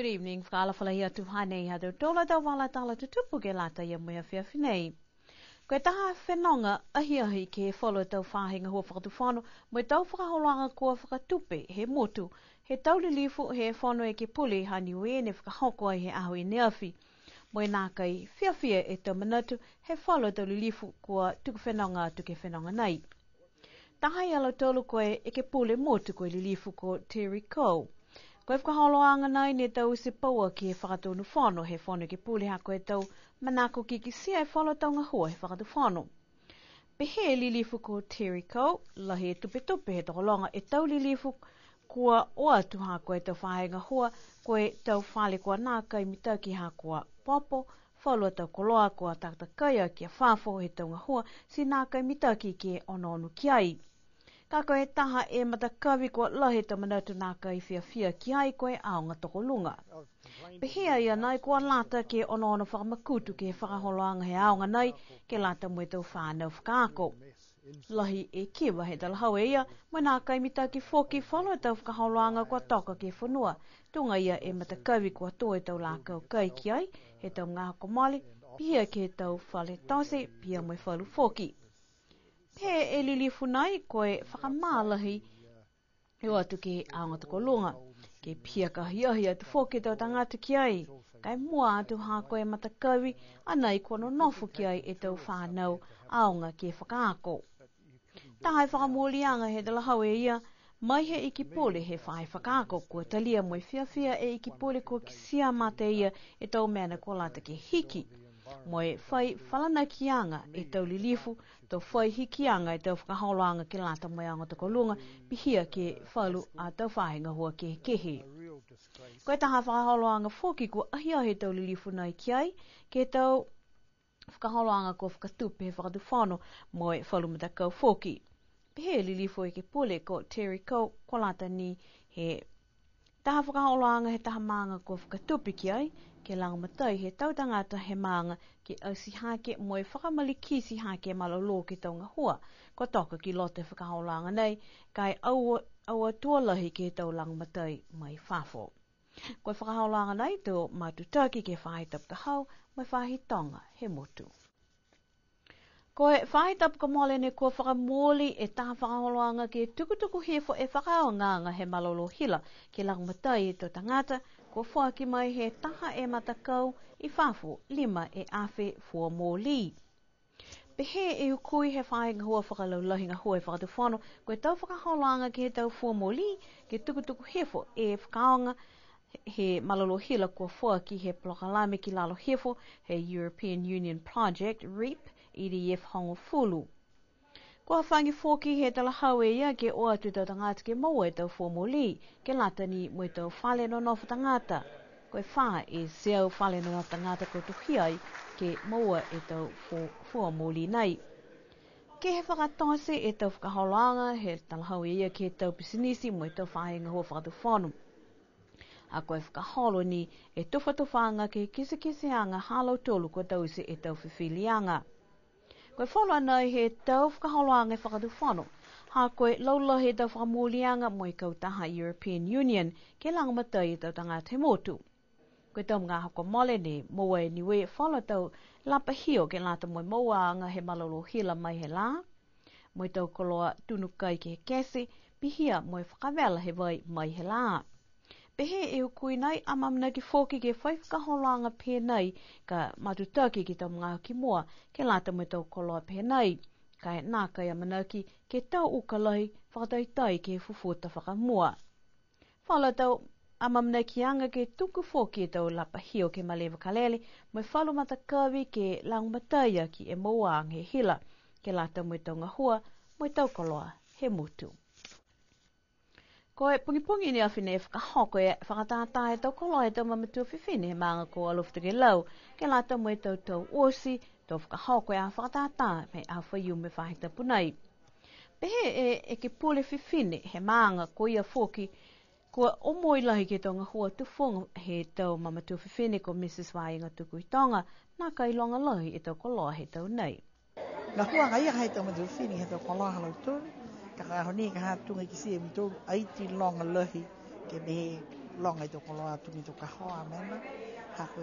Good evening, whakala whala hia tu hanei ha teo tōla tau wala tāla tu tupu ke lata ia mea whia whinei. Koe taha whenonga ahi ahi ke e follow tau whāhinga hua whakatu whanau, mai tau whakaholanga kua whakatupe he motu, he tau li lifu he whanau e ke puli ha ni ue ne whakahoko ai he ahu i neafi. Moe nā kai whia whia e tau manatu he follow tau li lifu kua tuku whenonga tu ke whenonga nei. Tahai ala tolu koe e ke pule motu koe li lifu ko Terry Cole. Koe whuka holoanga nei ne tau se paua ki e whakatounu whanau he whanau ki ha koe tau manako ki ki sia e whalatau ngā hua he whakatou whanau. Pehe e lili fuku Terry Cole, lahi e tupe tupe he tokolonga e tau lili fuku kua oa tu ha koe tau whahe ngā hua koe tau whale kua nā kai mitau ki ha kua popo, whalua tau koloa kua takta kai a kia whafo he tau hua si nā kai mitau ki ke ono onu ki ai. Ka koe taha e matakawi kua lahe ta manatu nā kai fia fia ki ai koe aonga tokolunga. Pehea ia nai kua lata ke ono ono whakamakutu ke whakaholoanga he aonga nei ke lata mwe tau whānau whakaako. Lahi e ke wahe talahau e ia, mai nā kai mita ki whoki whanau tau whakaholoanga kua toka ke whanua. Tunga ia e matakawi kua toe tau lākau kai ki ai, he tau ngā hako mali, pia ke tau whale tase, pia mwe whalu Pia mwe whalu whoki. He e lili funai koe whakamālahi e o atu ke aangata ko longa. Ke pia ka hiahi atu fōke tau tangata ki ai. Kai mua atu hā koe matakawi anai kono nofu ki ai e tau whānau aonga ke whakaako. Tāhai whakamūlianga he dala hau e ia, mai he iki pole he whai whakaako kua talia moi fiafia e iki pole kua kisia mate e tau mēna ko lata ke hiki mo e whai whalana ki anga i tau li lifu, tō whai hi ki anga i tau whakahauloanga ki lata mai anga tako lunga, pihia ke whalu a tau whahinga hua ke kehe. Koe taha whakahauloanga fōki kua ahia he tau li lifu nai ki ai, ke tau whakahauloanga kua whakatupe he whakatu whano mo e whalu mata kau fōki. Pihia li lifu e ke pole ko Terry Kau, ko lata ni he taha whakaoloanga he taha maanga kua whakatupi ki ai, ke langa matai he tautangata he maanga ke au si hake moe whakamali ki si hake malolo ki taunga hua. Ko toka ki lote whakaoloanga nei, kai aua, aua tualahi ke tau langa matai mai whafo. Ko whakaoloanga nei, tō mātu tāki ke whahi tapta hau, mai whahi tonga he motu. Ko e whai tap ka mole ne kua whakamoli e tā whakaoloanga ke tukutuku he fo e whakao nganga he malolo hila ke lang matai e tō tangata ko whua ki mai he taha e matakau i whafo lima e awhi fua mōli. he e ukui he whai ngā hua whakalau lahi ngā hua e whakatu whano ko e tau whakaoloanga ke he tau fua mōli ke tukutuku he fo e whakaonga he malolo hila kua whua ki he plokalame ki lalo hefo, he European Union Project, REAP, EDF hongo fulu. Ko hawhangi fōki he tala haue ia ke o atu tau tangata ke maua e tau fōmuli, ke latani mui tau whale no nofa tangata. Koe whā e seau whale no nofa tangata ko ai ke maua e tau fōmuli nei. Ke he whakatose e tau whakaholanga he tala haue ia ke tau pisinisi mui tau whāhe ngā hua whakatu whanu. A koe whakaholo ni e tufatufanga ke kisikisianga halau tolu ko tau se e tau whiwhilianga koe whanau nei he tau whakaholoanga whakadu whanau. Ha koe laula he tau whakamulianga mo i kautaha European Union ke langamata i tau tanga te motu. Koe tau mga hako mole ne moa e niwe whanau tau lapa hio ke lata moi moa anga he malolo hila mai he la. Mo tau koloa tunukai ke he kese pihia mo i whakavela he vai mai he laa pehe e hukui nei a mamina ki fōki ke whaikaholanga pēnei ka matutaki ki tau mga ki mua, ke lata mui tau koloa pēnei. Kai nā kai a manaki ke tau ukalai whakatai tai ke fufuta whakamua. Whala tau a mamina ki anga ke tuku fōki e tau lapa hio ke malewa kalele mui whalo mata kawi ke mataia ki e moa ang he hila ke lata mui tau ngahua mui tau koloa he mutu ko e pungi pungi ni afi nei whakaho ko e whakatātā e tau kolo e tau mamatua whiwhine he maanga ko alofta ke lau ke la tau mwe tau tau osi tau whakaho ko e a whakatātā me a whaiu me whaheta punai. Pehe e e ke pule whiwhine he maanga ko ia fōki kua omoi lahi ke tonga hua tu fung he tau mamatua whiwhine ko Mrs. Wāinga tuku i tonga nā kai longa lahi e tau kolo he tau nei. Nā hua ngai a hei tau mamatua whiwhine he tau kolo halau tūni. จากเขานี่คระบจุงไอจิซีมจุงไอจีลองกันเลยเกมเฮลองไอจุกรอจุงไอจุกข้าวแม่นะหากไป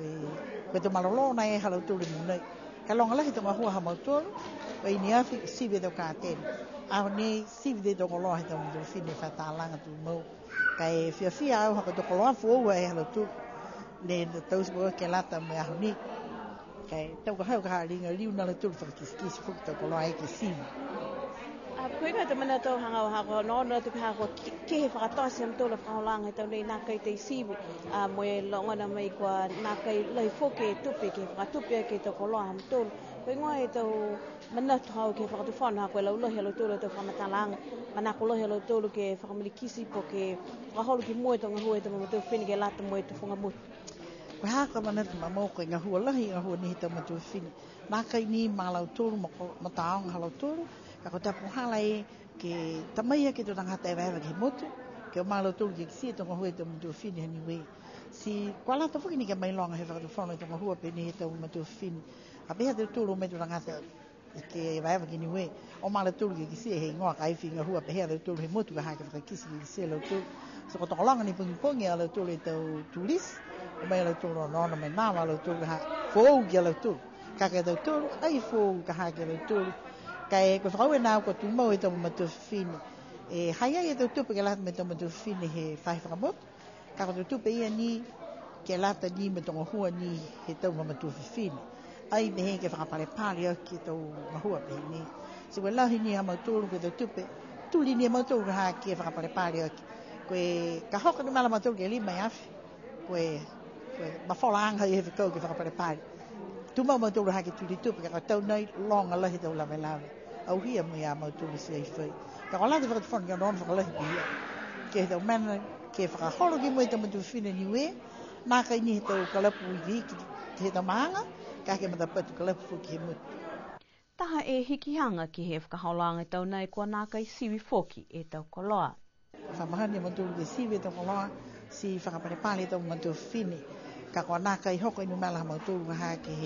ไปตัวมาเราลองในฮะเราจูดมุนเลยไอลองกันเลยตัวมาหัวหามาจุงไปเนี้ยสิบสิบเดียวกาเต็มเอาเนี้ยซีบเดตยวกรอให้ตัวมันจูสิบเนียวตาลังกันตัวมูกไอเฟียฟียาวหากจุกรอฟัวไว้ฮเราจูเนี่ยเต้าสบัวเกล้าตั้มเอานี้ไกเตัวก็ให้กับฮาลิงอะไรอยู่นั่นเราจูฟังกิสกิสฟุกตัวกรอไอกิซิม Koe kai te mana tau hanga o hako, no ona te pahako ke he whakatoa se amtou la whaholanga tau nei kai te isiwi. A moe longona mai kua nākai lai fōke e tupe ke whakatupe ke tau koloa amtou. Koe ngoa e tau mana tau hau ke whakatufona hako e lau lohe lo tūlu tau whamatalanga. Manako lohe lo tūlu ke kisi po ke whakaholu ki moe tau ngahua e tau mamatou whini ke lata moe tau whunga mutu. Koe haka mana tu mamau koe ngahua lahi ngahua nihi tau matua whini. Nākai ni mālau tūlu, mataonga halau tūlu, Tako da pohala ke tamaia ke tō tangata e waewa ke ke malo mālo tōlu ke kisi e tonga hua e fin mātua Si kwa lata whakini ke mai longa he whakatu whāna i tonga pe ni he tō mātua whini. A peha te tōlu mai tō tangata ke vai vai ni o malo tulu ke kisi he ngoa kai finga hua pe hele tulu he motu ha ke fa kisi ke kisi lo tu so ko tolanga ni pungi pungi ala tulu te tulis o mai ala tulu no no mai mama ala tulu ha fo ke ala tulu ka ke tulu ai fo ka ha ke ala tulu kai ko fa wen ko tu mo e to mo to fin e haya e to tu pe la me to mo to fin he fa fa mo ka ko tu pe ye ni ke la ta ni me to ho ni he to mo to fin ai me he ke fa pare pa ye ki to mo ho pe ni se wala hi ni ama tu ko to tu pe tu li ni ama tu ha ke fa pare pa ye ki e ko ka ho ko ni e ma la ma to ke li ma ya ko ko ma fo la ang ha ye ko ke fa pare pa ye tu mau mau tuh haki tuh itu, kerana tahun ni long Allah tau lama lama. Au hia mau ya mau tuh si Efei. Kalau lah tu fakta fakta non fakta lah dia. Kita mana kita fakta kalau kita mau tuh mau tuh ni niwe, nak ini itu kalau puji kita mana, kaki mata petu kalau puji mutu. Taha e hiki hanga ki he whakahaolanga tau nei kua nākai siwi fōki e tau koloa. Whamahani mantu ki siwi e tau koloa, si whakaparepāle tau mantu whini. กากว่านาเกยฮกอินุแมละมันตูฮาเกฮ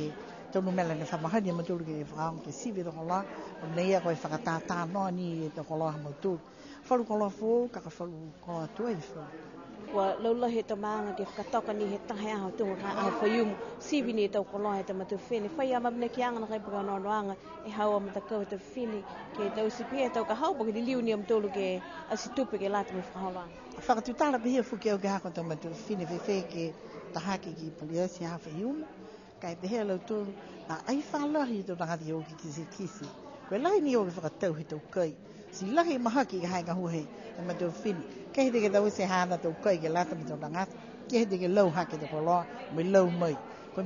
จนุ่มแมลนสมาเดียมันตูเกฟังเกซสิบตอลาเนี่ยก็ไว้ฟักตาตาน้อนี่ตัะคลอหมนตูฟลุกลอฟูกากฟลุกลอตัวอิฟัง kua laula he ta maanga ke whakatoka ni he tahe aho tunga ka aho whaiumu. Sibi ni e tau kolo he ta matu whene. Whai ama mne ki anga na kai puka no noanga e hawa mata kau te whene ke tau sipi e tau ka haupo ke liu ni am tolu ke asi tupe ke lata me whakahola. Whakatu tala pe hea fuke au ke hako ta matu whene whi ke ta hake ki poliasi aho whaiumu. Kai te hea lau tolu na ai whalahi tu rādi o ki kisi kisi. Koe lai ni o ke whakatau he tau kai si lahi maha ki hai ka huhe e ma tau fini. Kei hiteke tau se hana tau kai ke lata mi tau nangata, kei hiteke lau hake te koloa, me lau mai. ko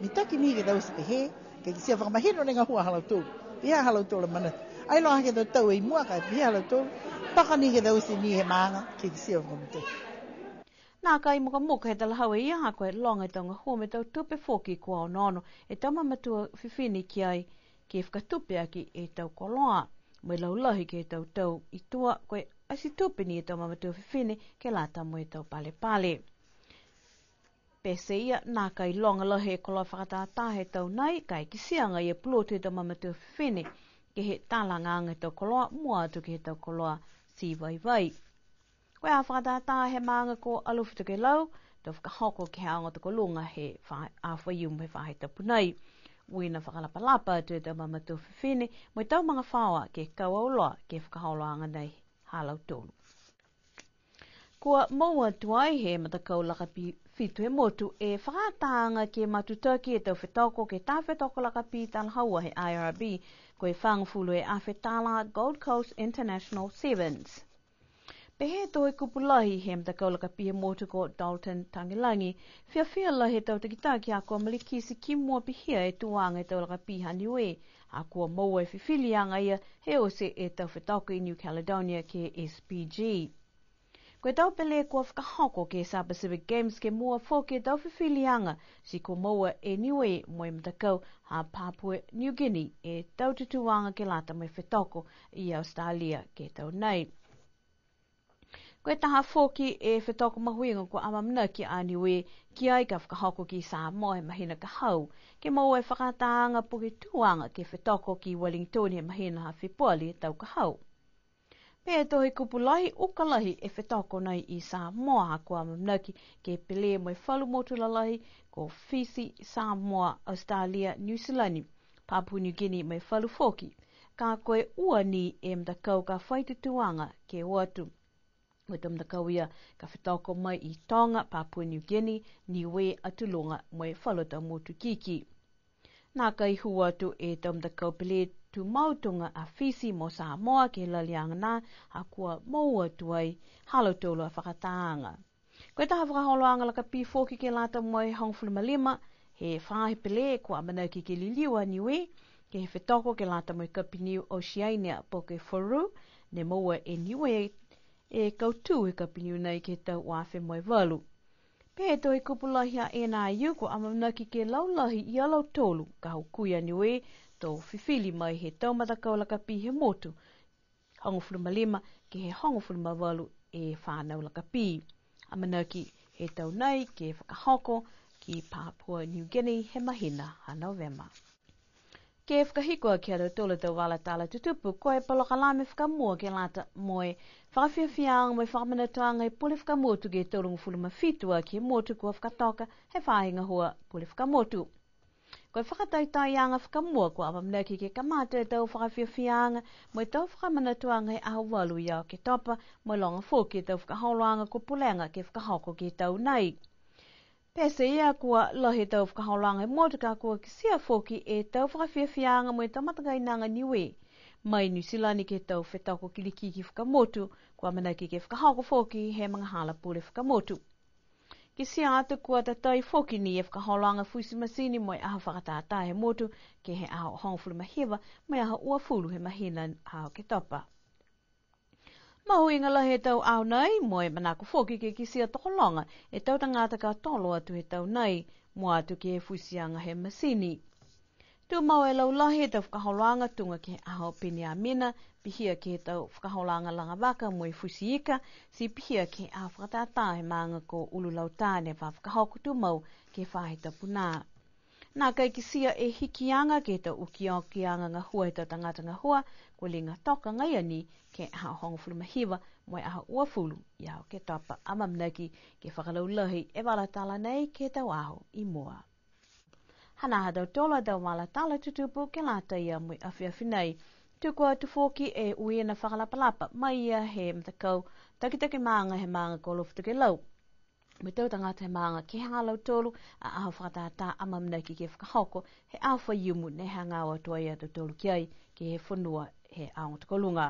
mi taki mi ke tau se te he, ke ki sia whakamahino nenga hua halau tau, pia halau tau la manata. Ai loa hake tau tau e mua kai pia halau tau, paka ni ke tau se ni he maanga, ke ki sia whakamahino. Nā kai muka muka he tala hawa i tonga hua me tau tupe fōki kua o nono e tama matua fifini ki ai ki e Nā kai muka muka he tala hawa i aha koe longa i tonga hua me tau tupe fōki kua o nono e tama matua fifini ki ai ki e whakatupe aki e tau koloa. Mwe laulahi ke tau tau i tua koe aisi tūpini e tau mamatua whiwhine ke lata mwe tau pale pale. Pese ia nā kai longa lahe e koloa whakatātā he tau nai kai ki sianga i e pulotu e tau mamatua whiwhine ke he tālanga anga e tau koloa mua atu ke he tau koloa si vai vai. Koe a whakatātā he maanga ko alufutu ke lau tau whakahoko ke haanga tau kolunga he awhaiumu he whahe tapu nai wina whakalapalapa tu e tau mama to whiwhine, mo i tau mga fawa ke kaua uloa ke whakahauloanga nei halau ko Kua maua tuai he mata kaulaka pi fitu he motu e whakataanga ke matu ke e tau ko ke tā whetoko laka pi haua he IRB ko e whangfulu e awhetala Gold Coast International Sevens. Pehe tō e kupulahi he mta kaulaka pihe mōtu ko Dalton Tangilangi, whia whia la he tau takita ki a kua malikisi ki mua pihia e tuanga e taulaka piha niwe, a kua maua e whiwhili ia he ose e tau whetauka i New Caledonia ke SPG. Koe tau pele e kua whakahoko ke sa Pacific Games ke mua fō ke tau whiwhili anga si kua maua e niwe moe mta kau a Papua New Guinea e tau tutuanga ke lata mai whetauko i Australia ke tau nei. Koe taha fōki e whetoko mahuinga ko amamna ki aniwe ki ai ka whakahoko ki sā moe mahina ka hau. Ke mau e whakataanga puke tuanga ke whetoko ki Wellington e mahina ha whipuali e tau ka hau. Pē tohi kupu lahi ukalahi e whetoko nei i sā moa ha ko amamna ki ke pele moe whalu motu lalahi ko Fisi, Samoa, Australia, New Zealand, Papu New Guinea mai whalu fōki. Ka koe ua ni e mta kau ka whaitutuanga ke oatumu. Mwe tam nakawia ka whetauko mai i Tonga, Papua New Guinea, Niwe atu longa mwe whalota motu kiki. Nā kai hua tu e tam nakau pele tu mautunga a whisi mo Samoa ke laliang nā a kua maua tuai halotolo a whakataanga. Koe taha whakaholoanga laka pifoki ke lata mwe hongfuli malima, he whahe pele kua manaki ke liliwa Niwe, ke he whetauko ke lata mwe kapiniu Oceania po ke Furu, ne maua e Niwe e kautū e ka piniu nei ke tau awhi moe walu. Pēr to e kupulahi a e nā iu ki amamnaki ke laulahi i alau tolu, ka hau kui anu e, tō whiwhili mai he taumata kaulaka pi he motu, hongofuru malima ki he hongofuru mawalu e whānau laka pi. ki he tau nei ke whakahoko ki Papua New Guinea he mahina hanau vema ke e whakahikoa ki aru tolu te wala tala tutupu, ko e palo kala me whakamua ke lata moe. Whakawhia whiaang moe whakamanatoanga e pule whakamotu ke tolu ngufulu ma fitua ki e motu kua whakatoka he whahinga hua pule whakamotu. Ko e whakatai tai anga whakamua kua apamneki ke kamata e tau whakawhia whiaanga moe tau whakamanatoanga e aho walu iau ke topa moe longa fō ke tau whakaholoanga ko pulanga ke whakahoko ke tau nei. Pese ia kua lohe tau whakaholanga mō te kua kisia fōki e tau whakawhiawhianga mō e tamataka i nanga niwe. Mai New Zealand ke tau whetau ko kiliki ki whakamotu, kua mana ki ke whakahoko fōki he mga hala pūle whakamotu. Kisia atu kua ta tai fōki ni e whakaholanga fuisi masini mō e aha whakatātā he motu ke he aho hongfulu mahewa mō aho ua fulu he mahina aho ke topa. Mau hui ngala he tau au nei, mo e manako fōki ke kisia tokolonga, e tau tangata ka tolo atu he tau nei, mo atu ke e fusianga he masini. Tu mau e lau lahi tau whakaholanga tunga ke aho pini a mina, pihia ke tau whakaholanga langa waka mo e fusiika, si pihia ke a whakatata he maanga ko ulu lau tāne wha whakahoku tu mau ke whahe tapu nā. Nā kai kisia e hikianga ke tau ukiokianga ngā hua e tau tangata ngā hua, ko linga toka ngai ani ke ha hong fulu mahiwa moi aha ua fulu ia o ke tapa amamnaki ke whakalau lahi e wala tala nei ke tau aho i mua. Hana ha dau tola dau wala tala tutupu ke lata ia moi awhia whinei. Tuku atu foki e na ana palapa mai ia he mtakau takitaki maanga he maanga kolofu tuke lau. Me tau tangata he maanga ki hanga lau tolu a aho whakatātā amamnaki ke whakahoko he awha iumu ne hanga o atu atu tolu ki ke he whunua he aung to kolunga